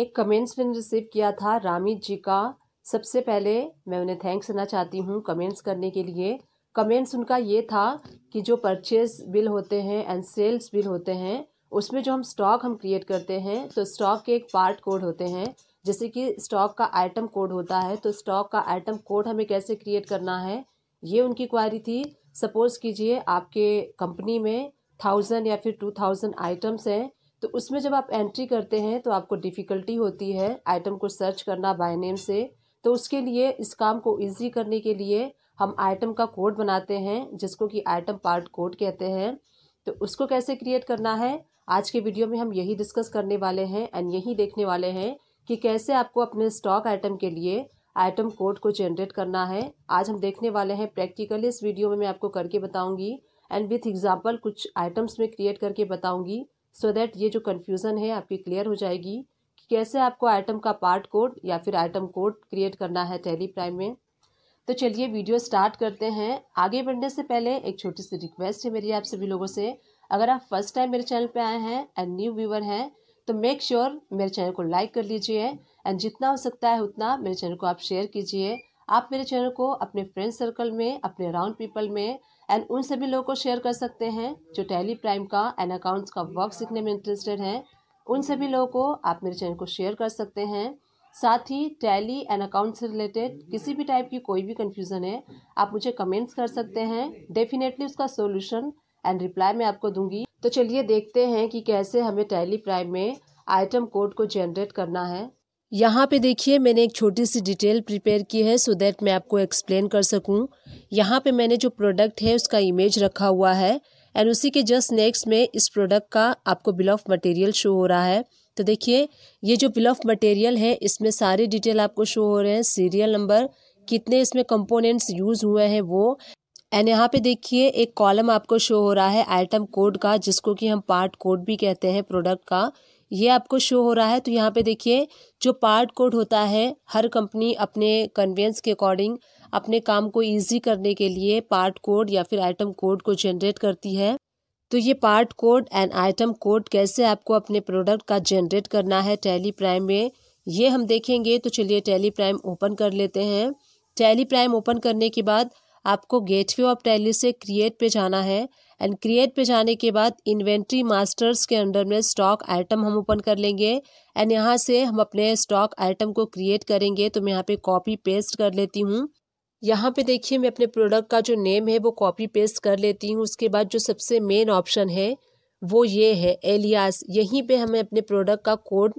एक कमेंट्स मैंने रिसीव किया था रामीत जी का सबसे पहले मैं उन्हें थैंक्स देना चाहती हूँ कमेंट्स करने के लिए कमेंट्स उनका ये था कि जो परचेज बिल होते हैं एंड सेल्स बिल होते हैं उसमें जो हम स्टॉक हम क्रिएट करते हैं तो स्टॉक के एक पार्ट कोड होते हैं जैसे कि स्टॉक का आइटम कोड होता है तो स्टॉक का आइटम कोड हमें कैसे क्रिएट करना है ये उनकी क्वारी थी सपोज़ कीजिए आपके कंपनी में थाउजेंड या फिर टू थाउजेंड आइटम्स हैं तो उसमें जब आप एंट्री करते हैं तो आपको डिफ़िकल्टी होती है आइटम को सर्च करना बाय नेम से तो उसके लिए इस काम को ईजी करने के लिए हम आइटम का कोड बनाते हैं जिसको कि आइटम पार्ट कोड कहते हैं तो उसको कैसे क्रिएट करना है आज के वीडियो में हम यही डिस्कस करने वाले हैं एंड यही देखने वाले हैं कि कैसे आपको अपने स्टॉक आइटम के लिए आइटम कोड को जनरेट करना है आज हम देखने वाले हैं प्रैक्टिकली इस वीडियो में मैं आपको करके बताऊंगी एंड विथ एग्जांपल कुछ आइटम्स में क्रिएट करके बताऊंगी सो so दैट ये जो कन्फ्यूज़न है आपकी क्लियर हो जाएगी कि कैसे आपको आइटम का पार्ट कोड या फिर आइटम कोड क्रिएट करना है टेली प्राइम में तो चलिए वीडियो स्टार्ट करते हैं आगे बढ़ने से पहले एक छोटी सी रिक्वेस्ट है मेरी आप सभी लोगों से अगर आप फर्स्ट टाइम मेरे चैनल पर आए हैं एंड न्यू व्यूवर हैं तो मेक श्योर sure मेरे चैनल को लाइक कर लीजिए एंड जितना हो सकता है उतना मेरे चैनल को आप शेयर कीजिए आप मेरे चैनल को अपने फ्रेंड सर्कल में अपने राउंड पीपल में एंड उन सभी लोगों को शेयर कर सकते हैं जो टैली प्राइम का एंड अकाउंट्स का वर्क सीखने में इंटरेस्टेड हैं उन सभी लोगों को आप मेरे चैनल को शेयर कर सकते हैं साथ ही टैली एंड अकाउंट्स से रिलेटेड किसी भी टाइप की कोई भी कन्फ्यूज़न है आप मुझे कमेंट्स कर सकते हैं डेफिनेटली उसका सोल्यूशन एंड रिप्लाई मैं आपको दूंगी तो चलिए देखते हैं कि कैसे हमें टैली प्राइम में आइटम कोड को जनरेट करना है यहाँ पे देखिए मैंने एक छोटी सी डिटेल प्रिपेयर की है सो दैट मैं आपको एक्सप्लेन कर सकूँ यहाँ पे मैंने जो प्रोडक्ट है उसका इमेज रखा हुआ है एंड उसी के जस्ट नेक्स्ट में इस प्रोडक्ट का आपको बिल ऑफ मटेरियल शो हो रहा है तो देखिए ये जो बिल ऑफ मटेरियल है इसमें सारी डिटेल आपको शो हो रहे हैं सीरियल नंबर कितने इसमें कंपोनेंट्स यूज़ हुए हैं वो एंड यहाँ पे देखिए एक कॉलम आपको शो हो रहा है आइटम कोड का जिसको कि हम पार्ट कोड भी कहते हैं प्रोडक्ट का ये आपको शो हो रहा है तो यहाँ पे देखिए जो पार्ट कोड होता है हर कंपनी अपने कन्वेंस के अकॉर्डिंग अपने काम को ईजी करने के लिए पार्ट कोड या फिर आइटम कोड को जनरेट करती है तो ये part code and item code कैसे आपको अपने प्रोडक्ट का जनरेट करना है टैली प्राइम में ये हम देखेंगे तो चलिए टैली प्राइम ओपन कर लेते हैं टैली प्राइम ओपन करने के बाद आपको गेटवे ऑफ टैली से क्रिएट पे जाना है एंड क्रिएट पे जाने के बाद इन्वेंट्री मास्टर्स के अंडर में स्टॉक आइटम हम ओपन कर लेंगे एंड यहाँ से हम अपने स्टॉक आइटम को क्रिएट करेंगे तो मैं यहाँ पे कॉपी पेस्ट कर लेती हूँ यहाँ पे देखिए मैं अपने प्रोडक्ट का जो नेम है वो कॉपी पेस्ट कर लेती हूँ उसके बाद जो सबसे मेन ऑप्शन है वो ये है एलियास यहीं पे हमें अपने प्रोडक्ट का कोड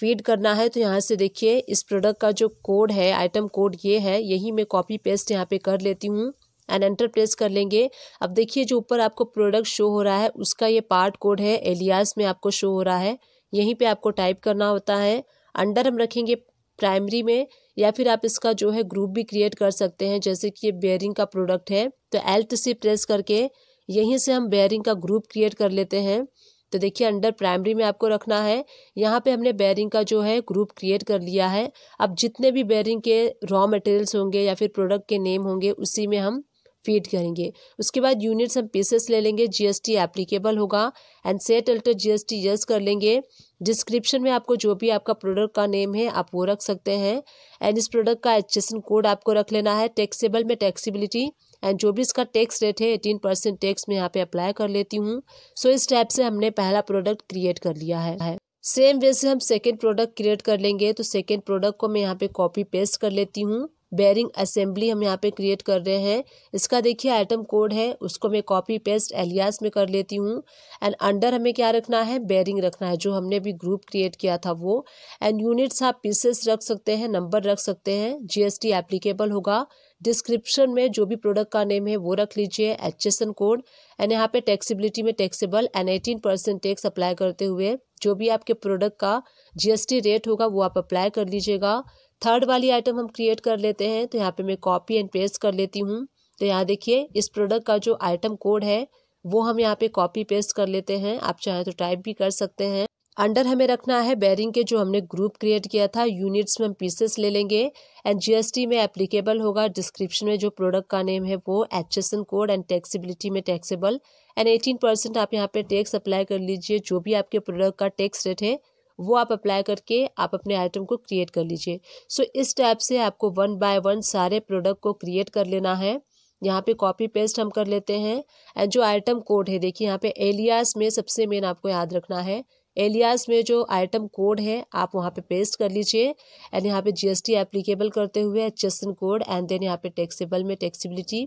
फीड करना है तो यहाँ से देखिए इस प्रोडक्ट का जो कोड है आइटम कोड ये है यही मैं कॉपी पेस्ट यहाँ पे कर लेती हूँ एंड एंटर प्रेस कर लेंगे अब देखिए जो ऊपर आपको प्रोडक्ट शो हो रहा है उसका ये पार्ट कोड है एलियास में आपको शो हो रहा है यहीं पे आपको टाइप करना होता है अंडर हम रखेंगे प्राइमरी में या फिर आप इसका जो है ग्रुप भी क्रिएट कर सकते हैं जैसे कि ये बेयरिंग का प्रोडक्ट है तो एल्ट से प्रेस करके यहीं से हम बेयरिंग का ग्रुप क्रिएट कर लेते हैं तो देखिए अंडर प्राइमरी में आपको रखना है यहाँ पे हमने बेयरिंग का जो है ग्रुप क्रिएट कर लिया है अब जितने भी बेयरिंग के रॉ मटेरियल्स होंगे या फिर प्रोडक्ट के नेम होंगे उसी में हम फीड करेंगे उसके बाद यूनिट्स हम पीसेस ले लेंगे जीएसटी एप्लीकेबल होगा and set alter GST yes कर लेंगे डिस्क्रिप्शन में आपको जो भी आपका प्रोडक्ट का नेम है आप वो रख सकते हैं एंड इस प्रोडक्ट का एचेसन कोड आपको रख लेना है टैक्सेबल में टैक्सीबिलिटी एंड जो भी इसका टैक्स रेट है एटीन परसेंट टैक्स में यहाँ पे अप्लाई कर लेती हूँ सो so, इस टाइप से हमने पहला प्रोडक्ट क्रिएट कर लिया है सेम वे से हम सेकेंड प्रोडक्ट क्रिएट कर लेंगे तो सेकेंड प्रोडक्ट को मैं यहाँ पे कॉपी पेस्ट कर लेती हूँ बैरिंग असेंबली हम यहाँ पे क्रिएट कर रहे हैं इसका देखिए आइटम कोड है उसको मैं कॉपी पेस्ट एलियास में कर लेती हूँ एंड अंडर हमें क्या रखना है बैरिंग रखना है जो हमने भी ग्रुप क्रिएट किया था वो एंड यूनिट्स आप पीसेस रख सकते हैं नंबर रख सकते हैं जीएसटी एप्लीकेबल होगा डिस्क्रिप्शन में जो भी प्रोडक्ट का नेम है वो रख लीजिए एच कोड एंड यहाँ पे टैक्सीबिलिटी में taxable and eighteen percent tax apply करते हुए जो भी आपके प्रोडक्ट का जीएसटी रेट होगा वो आप अप्लाई कर लीजिएगा थर्ड वाली आइटम हम क्रिएट कर लेते हैं तो यहाँ पे मैं कॉपी एंड पेस्ट कर लेती हूँ तो यहाँ देखिए इस प्रोडक्ट का जो आइटम कोड है वो हम यहाँ पे कॉपी पेस्ट कर लेते हैं आप चाहें तो टाइप भी कर सकते हैं अंडर हमें रखना है बैरिंग के जो हमने ग्रुप क्रिएट किया था यूनिट्स में हम पीसेस ले लेंगे एंड जीएसटी में एप्लीकेबल होगा डिस्क्रिप्शन में जो प्रोडक्ट का नेम है वो एचएसएन कोड एंड टैक्सीबिलिटी में टैक्सेबल एंड एटीन परसेंट आप यहाँ पे टैक्स अप्लाई कर लीजिए जो भी आपके प्रोडक्ट का टैक्स रेट है वो आप अप्लाई करके आप अपने आइटम को क्रिएट कर लीजिए सो so, इस टाइप से आपको वन बाय वन सारे प्रोडक्ट को क्रिएट कर लेना है यहाँ पे कॉपी पेस्ट हम कर लेते हैं एंड जो आइटम कोड है देखिए यहाँ पे एलियास में सबसे मेन आपको याद रखना है एलियास में जो आइटम कोड है आप वहाँ पे पेस्ट कर लीजिए एंड यहाँ पे जीएसटी एप्लीकेबल करते हुए चेसन कोड एंड देन यहाँ पे टैक्सेबल में taxability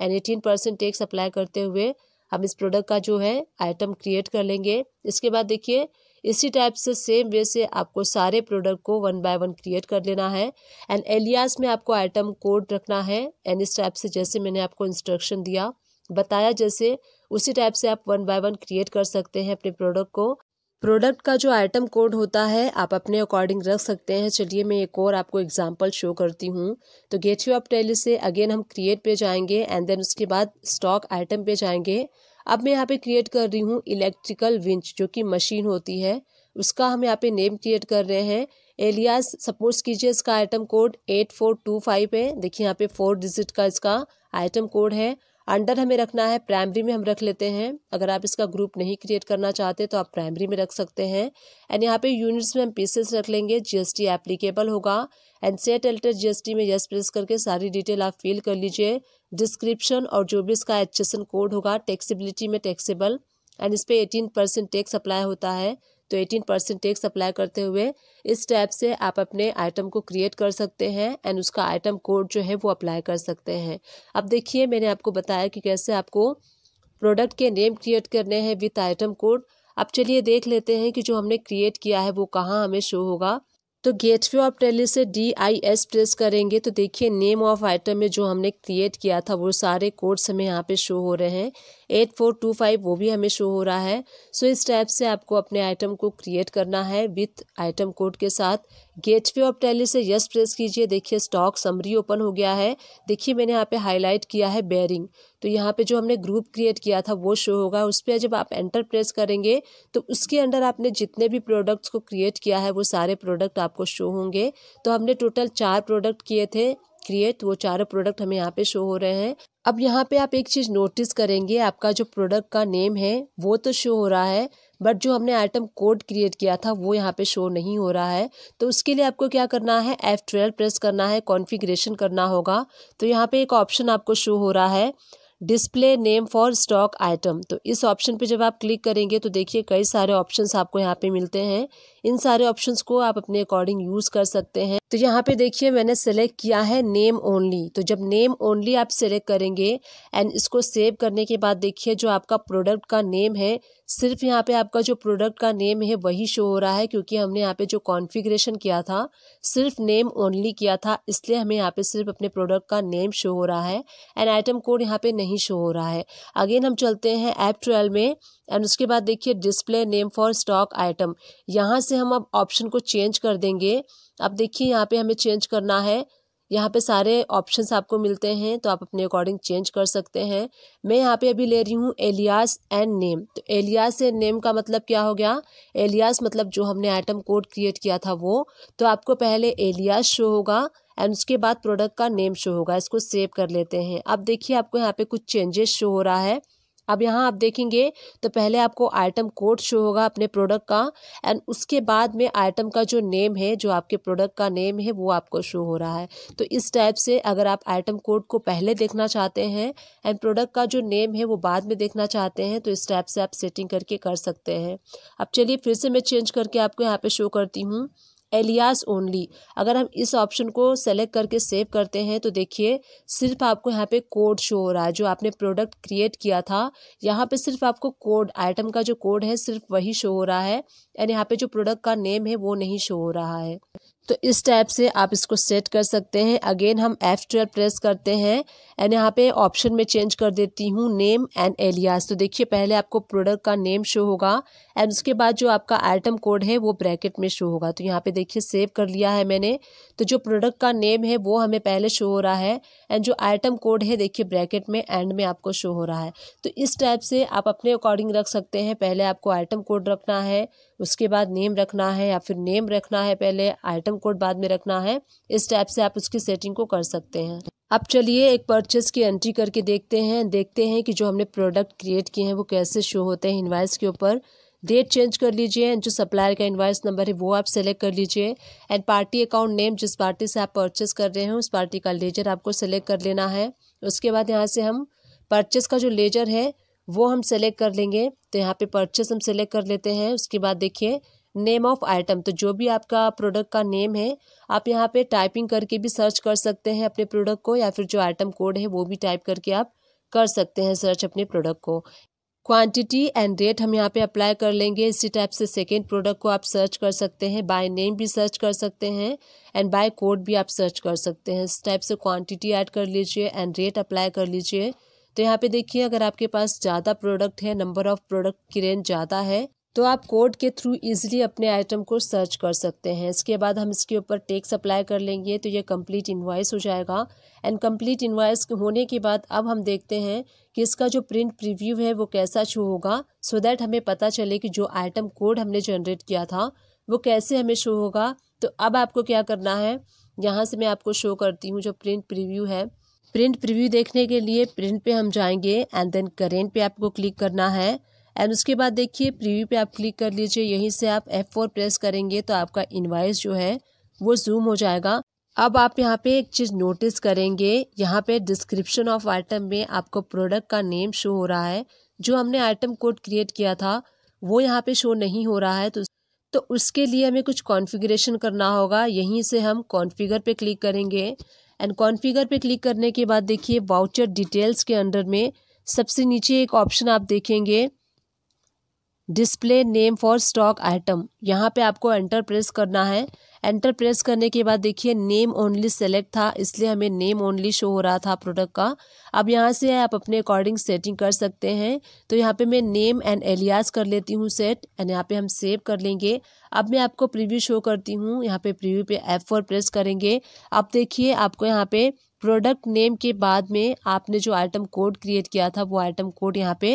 and eighteen percent tax apply करते हुए हम इस प्रोडक्ट का जो है आइटम क्रिएट कर लेंगे इसके बाद देखिए इसी टाइप से सेम वे से आपको सारे प्रोडक्ट को वन बाय वन क्रिएट कर लेना है एंड एलियास में आपको आइटम कोड रखना है एंड इस टाइप से जैसे मैंने आपको इंस्ट्रक्शन दिया बताया जैसे उसी टाइप से आप वन बाय वन क्रिएट कर सकते हैं अपने प्रोडक्ट को प्रोडक्ट का जो आइटम कोड होता है आप अपने अकॉर्डिंग रख सकते हैं चलिए मैं एक और आपको एग्जांपल शो करती हूँ तो गेट यू अप टेली से अगेन हम क्रिएट पे जाएंगे एंड देन उसके बाद स्टॉक आइटम पे जाएंगे अब मैं यहाँ पे क्रिएट कर रही हूँ इलेक्ट्रिकल विंच जो कि मशीन होती है उसका हम यहाँ पे नेम क्रिएट कर रहे हैं एलियास सपोज कीजिए इसका item code eight four two five है देखिए यहाँ पे फोर डिजिट का इसका आइटम कोड है अंडर हमें रखना है प्राइमरी में हम रख लेते हैं अगर आप इसका ग्रुप नहीं क्रिएट करना चाहते तो आप प्राइमरी में रख सकते हैं एंड यहाँ पे यूनिट्स में हम पीसेस रख लेंगे जीएसटी एप्लीकेबल होगा एंड सेट एल्टर जीएसटी में यस प्रेस करके सारी डिटेल आप फिल कर लीजिए डिस्क्रिप्शन और जो भी इसका एच कोड होगा टैक्सीबिलिटी में टैक्सीबल एंड इस पर एटीन परसेंट टैक्स अप्लाई होता है तो 18 परसेंट टैक्स अप्लाई करते हुए इस टैप से आप अपने आइटम को क्रिएट कर सकते हैं एंड उसका आइटम कोड जो है वो अप्लाई कर सकते हैं अब देखिए मैंने आपको बताया कि कैसे आपको प्रोडक्ट के नेम क्रिएट करने हैं विथ आइटम कोड अब चलिए देख लेते हैं कि जो हमने क्रिएट किया है वो कहाँ हमें शो होगा तो गेट वे ऑफ टेली से डी आई एस प्रेस करेंगे तो देखिए नेम ऑफ आइटम में जो हमने क्रिएट किया था वो सारे कोड्स हमें यहाँ पे शो हो रहे हैं एट फोर टू फाइव वो भी हमें शो हो रहा है सो so, इस टाइप से आपको अपने आइटम को क्रिएट करना है विथ आइटम कोड के साथ गेटवे ऑफ टैली से यस प्रेस कीजिए देखिए स्टॉक समरी ओपन हो गया है देखिए मैंने यहाँ पे हाईलाइट किया है बेयरिंग तो यहाँ पे जो हमने ग्रुप क्रिएट किया था वो शो होगा उस पर जब आप एंटर प्रेस करेंगे तो उसके अंडर आपने जितने भी प्रोडक्ट्स को क्रिएट किया है वो सारे प्रोडक्ट आपको शो होंगे तो हमने टोटल चार प्रोडक्ट किए थे क्रिएट वो चारों प्रोडक्ट हमें यहाँ पे शो हो रहे हैं अब यहाँ पे आप एक चीज़ नोटिस करेंगे आपका जो प्रोडक्ट का नेम है वो तो शो हो रहा है बट जो हमने आइटम कोड क्रिएट किया था वो यहाँ पे शो नहीं हो रहा है तो उसके लिए आपको क्या करना है एफ ट्वेल्व प्रेस करना है कॉन्फ़िगरेशन करना होगा तो यहाँ पे एक ऑप्शन आपको शो हो रहा है display name for stock item तो इस ऑप्शन पे जब आप क्लिक करेंगे तो देखिए कई सारे ऑप्शंस आपको यहाँ पे मिलते हैं इन सारे ऑप्शंस को आप अपने अकॉर्डिंग यूज़ कर सकते हैं तो यहाँ पे देखिए मैंने सेलेक्ट किया है नेम ओनली तो जब नेम ओनली आप सेलेक्ट करेंगे एंड इसको सेव करने के बाद देखिए जो आपका प्रोडक्ट का नेम है सिर्फ यहाँ पे आपका जो प्रोडक्ट का नेम है वही शो हो रहा है क्योंकि हमने यहाँ पे जो कॉन्फ़िगरेशन किया था सिर्फ नेम ओनली किया था इसलिए हमें यहाँ पे सिर्फ अपने प्रोडक्ट का नेम शो हो रहा है एंड आइटम कोड यहाँ पे नहीं शो हो रहा है अगेन हम चलते हैं ऐप ट्वेल्व में एंड उसके बाद देखिए display name for stock item यहाँ से हम अब ऑप्शन को चेंज कर देंगे अब देखिए यहाँ पे हमें चेंज करना है यहाँ पे सारे ऑप्शंस आपको मिलते हैं तो आप अपने अकॉर्डिंग चेंज कर सकते हैं मैं यहाँ पे अभी ले रही हूँ एलियास एंड नेम तो एलियास एंड नेम का मतलब क्या हो गया एलियास मतलब जो हमने आइटम कोड क्रिएट किया था वो तो आपको पहले एलियास शो होगा एंड उसके बाद प्रोडक्ट का नेम शो होगा इसको सेव कर लेते हैं अब देखिए आपको यहाँ पे कुछ चेंजेस शो हो रहा है अब यहाँ आप देखेंगे तो पहले आपको आइटम कोड शो होगा अपने प्रोडक्ट का एंड उसके बाद में आइटम का जो नेम है जो आपके प्रोडक्ट का नेम है वो आपको शो हो रहा है तो इस टाइप से अगर आप आइटम कोड को पहले देखना चाहते हैं एंड प्रोडक्ट का जो नेम है वो बाद में देखना चाहते हैं तो इस टाइप से आप सेटिंग करके कर सकते हैं अब चलिए फिर से मैं चेंज करके आपको यहाँ पर शो करती हूँ एलियास ओनली अगर हम इस ऑप्शन को सेलेक्ट करके सेव करते हैं तो देखिए सिर्फ आपको यहाँ पे कोड शो हो रहा है जो आपने प्रोडक्ट क्रिएट किया था यहाँ पे सिर्फ आपको कोड आइटम का जो कोड है सिर्फ वही शो हो रहा है एंड यहाँ पे जो प्रोडक्ट का नेम है वो नहीं शो हो रहा है तो इस टाइप से आप इसको सेट कर सकते हैं अगेन हम एफ ट्वेल्व प्रेस करते हैं एंड यहाँ पे ऑप्शन में चेंज कर देती हूँ नेम एंड एलियास तो देखिए पहले आपको प्रोडक्ट का नेम शो होगा एंड उसके बाद जो आपका आइटम कोड है वो ब्रैकेट में शो होगा तो यहाँ पे देखिए सेव कर लिया है मैंने तो जो प्रोडक्ट का नेम है वो हमें पहले शो हो रहा है एंड जो आइटम कोड है देखिए ब्रैकेट में एंड में आपको शो हो रहा है तो इस टाइप से आप अपने अकॉर्डिंग रख सकते हैं पहले आपको आइटम कोड रखना है उसके बाद नेम रखना है या फिर नेम रखना है पहले आइटम कोड बाद में रखना है इस टाइप से आप उसकी सेटिंग को कर सकते हैं अब चलिए एक परचेस की एंट्री करके देखते हैं देखते हैं कि जो हमने प्रोडक्ट क्रिएट किए हैं वो कैसे शो होते हैं इन्वाइस के ऊपर डेट चेंज कर लीजिए जो सप्लायर का इन्वाइस नंबर है वो आप सेलेक्ट कर लीजिए एंड पार्टी अकाउंट नेम जिस पार्टी से आप परचेस कर रहे हैं उस पार्टी का लेजर आपको सेलेक्ट कर लेना है उसके बाद यहाँ से हम परचेस का जो लेजर है वो हम सेलेक्ट कर लेंगे तो यहाँ पे परचेस हम सेलेक्ट कर लेते हैं उसके बाद देखिए नेम ऑफ आइटम तो जो भी आपका प्रोडक्ट का नेम है आप यहाँ पे टाइपिंग करके भी सर्च कर सकते हैं अपने प्रोडक्ट को या फिर जो आइटम कोड है वो भी टाइप करके आप कर सकते हैं सर्च अपने प्रोडक्ट को क्वांटिटी एंड रेट हम यहाँ पे अप्लाई कर लेंगे इसी टाइप से सेकेंड प्रोडक्ट को आप सर्च कर सकते हैं बाय नेम भी सर्च कर सकते हैं एंड बाय कोड भी आप सर्च कर सकते हैं इस टाइप से क्वांटिटी ऐड कर लीजिए एंड रेट अप्लाई कर लीजिए तो यहाँ पे देखिए अगर आपके पास ज़्यादा प्रोडक्ट है नंबर ऑफ प्रोडक्ट की रेंज ज़्यादा है तो आप कोड के थ्रू इजीली अपने आइटम को सर्च कर सकते हैं इसके बाद हम इसके ऊपर टेक्स अप्लाई कर लेंगे तो ये कंप्लीट इन्वाइस हो जाएगा एंड कंप्लीट इन्वाइस होने के बाद अब हम देखते हैं कि इसका जो प्रिंट प्रीव्यू है वो कैसा शो होगा सो दैट हमें पता चले कि जो आइटम कोड हमने जनरेट किया था वो कैसे हमें शो होगा तो अब आपको क्या करना है यहाँ से मैं आपको शो करती हूँ जो प्रिंट प्रिव्यू है प्रिंट प्रीव्यू देखने के लिए प्रिंट पे हम जाएंगे एंड देन करेंट पे आपको क्लिक करना है एंड उसके बाद देखिए प्रीव्यू पे आप क्लिक कर लीजिए यहीं से आप एफ फोर प्रेस करेंगे तो आपका इन्वाइस जो है वो जूम हो जाएगा अब आप यहाँ पे एक चीज़ नोटिस करेंगे यहाँ पे डिस्क्रिप्शन ऑफ आइटम में आपको प्रोडक्ट का नेम शो हो रहा है जो हमने आइटम कोड क्रिएट किया था वो यहाँ पे शो नहीं हो रहा है तो तो उसके लिए हमें कुछ कॉन्फ़िगरेशन करना होगा यहीं से हम कॉन्फ़िगर पे क्लिक करेंगे एंड कॉन्फ़िगर पे क्लिक करने के बाद देखिए वाउचर डिटेल्स के अंडर में सबसे नीचे एक ऑप्शन आप देखेंगे display name for stock item यहाँ पे आपको एंटर प्रेस करना है एंटर प्रेस करने के बाद देखिए नेम ओनली सेलेक्ट था इसलिए हमें नेम ओनली शो हो रहा था प्रोडक्ट का अब यहाँ से आप अपने अकॉर्डिंग सेटिंग कर सकते हैं तो यहाँ पे मैं नेम एंड एलियास कर लेती हूँ सेट एंड यहाँ पे हम सेव कर लेंगे अब मैं आपको प्रीव्यू शो करती हूँ यहाँ पे प्रीव्यू पे एफ फोर प्रेस करेंगे अब देखिए आपको यहाँ पे प्रोडक्ट नेम के बाद में आपने जो आइटम कोड क्रिएट किया था वो आइटम कोड यहाँ पे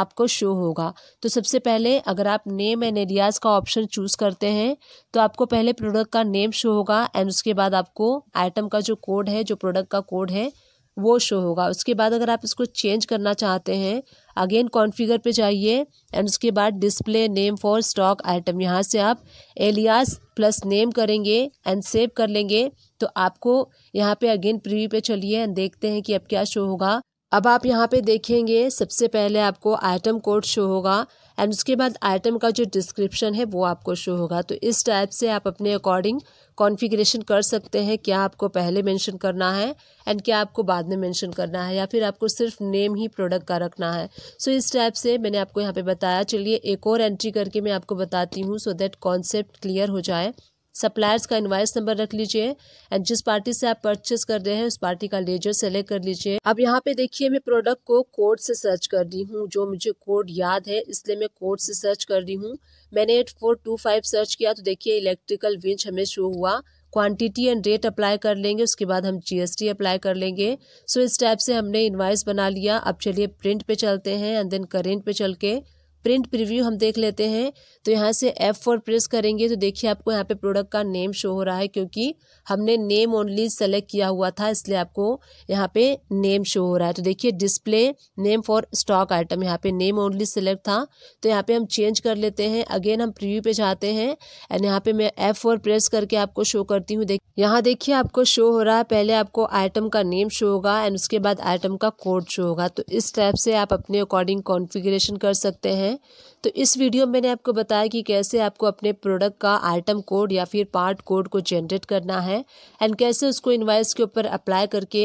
आपको शो होगा तो सबसे पहले अगर आप नेम एंड एरियाज का ऑप्शन चूज़ करते हैं तो आपको पहले प्रोडक्ट का नेम शो होगा एंड उसके बाद आपको आइटम का जो कोड है जो प्रोडक्ट का कोड है वो शो होगा उसके बाद अगर आप इसको चेंज करना चाहते हैं अगेन कॉन्फ़िगर पे जाइए एंड उसके बाद display name for stock item यहाँ से आप एलियास प्लस नेम करेंगे एंड सेव कर लेंगे तो आपको यहाँ पे अगेन प्रीव्यू पे चलिए देखते हैं कि अब क्या शो होगा अब आप यहाँ पे देखेंगे सबसे पहले आपको आइटम कोड शो होगा एंड उसके बाद आइटम का जो डिस्क्रिप्शन है वो आपको शो होगा तो इस टाइप से आप अपने अकॉर्डिंग कॉन्फ़िगरेशन कर सकते हैं क्या आपको पहले मेंशन करना है एंड क्या आपको बाद में मेंशन करना है या फिर आपको सिर्फ नेम ही प्रोडक्ट का रखना है सो so, इस टाइप से मैंने आपको यहाँ पे बताया चलिए एक और एंट्री करके मैं आपको बताती हूँ सो दैट कॉन्सेप्ट क्लियर हो जाए सप्लायर्स का इन्वाइस नंबर रख लीजिए एंड जिस पार्टी से आप परचेस कर रहे हैं उस पार्टी का लेजर सेलेक्ट कर लीजिए अब यहाँ पे देखिए मैं प्रोडक्ट को कोड से सर्च कर रही हूँ जो मुझे कोड याद है इसलिए मैं कोड से सर्च कर रही हूँ मैंने eight four two five search किया तो देखिए इलेक्ट्रिकल विंच हमें शो हुआ क्वांटिटी एंड रेट अप्लाई कर लेंगे उसके बाद हम जीएसटी अप्लाई कर लेंगे सो so, इस टाइप से हमने इन्वाइस बना लिया अब चलिए प्रिंट पे चलते हैं एंड देन करेंट पे चल के प्रिंट प्रीव्यू हम देख लेते हैं तो यहाँ से एफ़ फोर प्रेस करेंगे तो देखिए आपको यहाँ पे प्रोडक्ट का नेम शो हो रहा है क्योंकि हमने नेम ओनली सेलेक्ट किया हुआ था इसलिए आपको यहाँ पे नेम शो हो रहा है तो देखिए display name for stock item यहाँ पे नेम ओनली सेलेक्ट था तो यहाँ पे हम चेंज कर लेते हैं अगेन हम प्रिव्यू पे जाते हैं एंड यहाँ पे मैं एफ़ फोर प्रेस करके आपको शो करती हूँ देख यहाँ देखिए आपको शो हो रहा है पहले आपको आइटम का नेम शो होगा एंड उसके बाद आइटम का कोड शो होगा तो इस टाइप से आप अपने अकॉर्डिंग कॉन्फिग्रेशन कर सकते हैं हैं तो इस वीडियो में मैंने आपको बताया कि कैसे आपको अपने प्रोडक्ट का आइटम कोड या फिर पार्ट कोड को जनरेट करना है एंड कैसे उसको इन्वाइस के ऊपर अप्लाई करके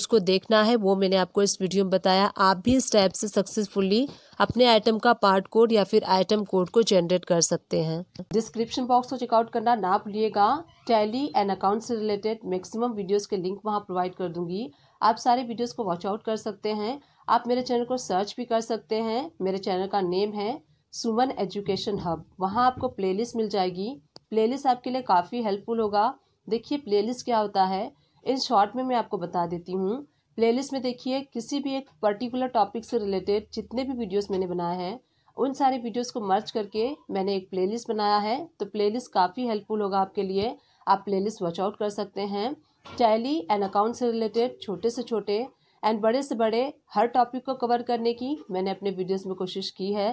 उसको देखना है वो मैंने आपको इस वीडियो में बताया आप भी इस टाइप से सक्सेसफुली अपने आइटम का पार्ट कोड या फिर आइटम कोड को जनरेट कर सकते हैं डिस्क्रिप्शन बॉक्स को चेकआउट करना ना भूलिएगा टैली एंड अकाउंट से रिलेटेड मैक्सिमम वीडियोस के लिंक वहां प्रोवाइड कर दूंगी आप सारे वीडियोस को वॉच आउट कर सकते हैं आप मेरे चैनल को सर्च भी कर सकते हैं मेरे चैनल का नेम है सुमन एजुकेशन हब वहाँ आपको प्लेलिस्ट मिल जाएगी प्लेलिस्ट आपके लिए काफ़ी हेल्पफुल होगा देखिए प्लेलिस्ट क्या होता है इन शॉर्ट में मैं आपको बता देती हूँ प्लेलिस्ट में देखिए किसी भी एक पर्टिकुलर टॉपिक से रिलेटेड जितने भी वीडियोस मैंने बनाए हैं उन सारे वीडियोस को मर्ज करके मैंने एक प्लेलिस्ट बनाया है तो प्लेलिस्ट काफ़ी हेल्पफुल होगा आपके लिए आप प्लेलिस्ट लिस्ट आउट कर सकते हैं टैली एंड अकाउंट से रिलेटेड छोटे से छोटे एंड बड़े से बड़े हर टॉपिक को कवर करने की मैंने अपने वीडियोस में कोशिश की है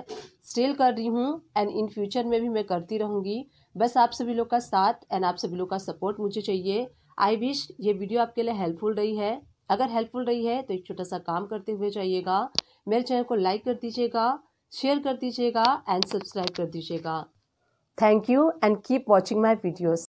स्टिल कर रही हूँ एंड इन फ्यूचर में भी मैं करती रहूँगी बस आप सभी लोग का साथ एंड आप सभी लोग का सपोर्ट मुझे चाहिए आई विश ये वीडियो आपके लिए हेल्पफुल रही है अगर हेल्पफुल रही है तो एक छोटा सा काम करते हुए जाइएगा मेरे चैनल को लाइक कर दीजिएगा शेयर कर दीजिएगा एंड सब्सक्राइब कर दीजिएगा thank you and keep watching my videos